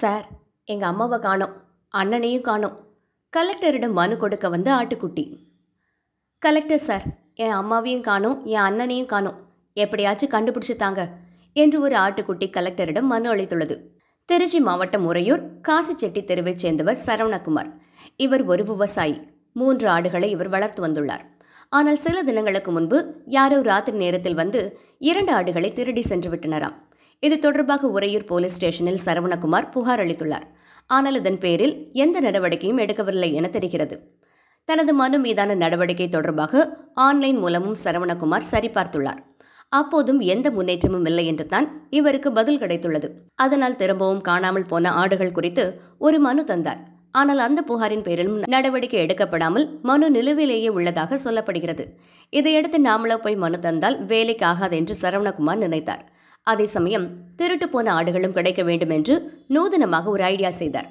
sir எங்கள் அம்மாவை காணோம் அண்ணனையும் காணோம் கலெக்டரிடம் மனு கொடுக்க வந்த ஆட்டுக்குட்டி கலெக்டர் சார் என் அம்மாவையும் காணோம் என் அண்ணனையும் காணோம் எப்படியாச்சும் கண்டுபிடிச்சு தாங்க என்று ஒரு ஆட்டுக்குட்டி கலெக்டரிடம் மனு அளித்துள்ளது திருச்சி மாவட்டம் உறையூர் காசிச்செட்டி தெருவைச் சேர்ந்தவர் சரவணகுமார் இவர் ஒரு விவசாயி மூன்று ஆடுகளை இவர் வளர்த்து வந்துள்ளார் ஆனால் சில தினங்களுக்கு முன்பு யாரோ ராத்திரி நேரத்தில் வந்து இரண்டு ஆடுகளை திருடி சென்று விட்டனராம் இது தொடர்பாக உறையூர் போலீஸ் ஸ்டேஷனில் சரவணகுமார் புகார் அளித்துள்ளார் ஆனால் இதன் பேரில் எந்த நடவடிக்கையும் எடுக்கவில்லை என தெரிகிறது தனது மனு மீதான நடவடிக்கை தொடர்பாக ஆன்லைன் மூலமும் சரவணகுமார் சரிபார்த்துள்ளார் அப்போதும் எந்த முன்னேற்றமும் இல்லை என்று தான் இவருக்கு பதில் கிடைத்துள்ளது அதனால் திரும்பவும் காணாமல் போன ஆடுகள் குறித்து ஒரு மனு தந்தார் ஆனால் அந்த புகாரின் பேரிலும் நடவடிக்கை எடுக்கப்படாமல் மனு நிலுவிலேயே உள்ளதாக சொல்லப்படுகிறது இதையடுத்து நாமளோ போய் மனு தந்தால் வேலைக்கு ஆகாது என்று சரவணகுமார் நினைத்தார் அதே சமயம் திருட்டு போன ஆடுகளும் கிடைக்க வேண்டும் என்று நூதனமாக ஒரு ஐடியா செய்தார்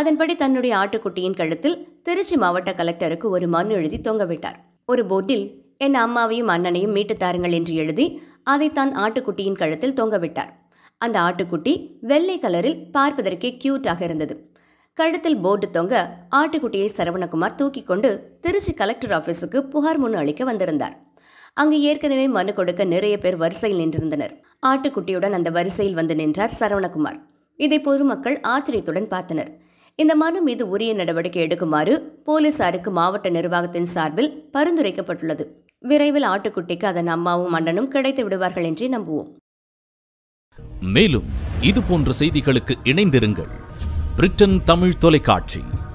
அதன்படி தன்னுடைய ஆட்டுக்குட்டியின் கழுத்தில் திருச்சி மாவட்ட கலெக்டருக்கு ஒரு மனு எழுதி தொங்கவிட்டார் ஒரு போர்டில் என் அம்மாவையும் அண்ணனையும் மீட்டு தாருங்கள் என்று எழுதி அதை தான் ஆட்டுக்குட்டியின் கழுத்தில் தொங்கவிட்டார் அந்த ஆட்டுக்குட்டி வெள்ளை கலரில் பார்ப்பதற்கே கியூட்டாக இருந்தது கழுத்தில் போர்டு தொங்க ஆட்டுக்குட்டியை சரவணகுமார் தூக்கிக் கொண்டு திருச்சி கலெக்டர் ஆஃபீஸுக்கு புகார் முன் அளிக்க வந்திருந்தார் அங்கு ஏற்கனவே மனு கொடுக்க நிறைய பேர் வரிசையில் நின்றிருந்தனர் ஆட்டுக்குட்டியுடன் அந்த வரிசையில் வந்து நின்றார் சரவணகுமார் இதை பொதுமக்கள் ஆச்சரியத்துடன் பார்த்தனர் இந்த மனு மீது உரிய நடவடிக்கை எடுக்குமாறு போலீசாருக்கு மாவட்ட நிர்வாகத்தின் சார்பில் பரிந்துரைக்கப்பட்டுள்ளது விரைவில் ஆட்டுக்குட்டிக்கு அதன் அம்மாவும் அண்ணனும் கிடைத்து விடுவார்கள் என்றே நம்புவோம் மேலும் இது போன்ற செய்திகளுக்கு இணைந்திருங்கள் பிரிட்டன் தமிழ் தொலைக்காட்சி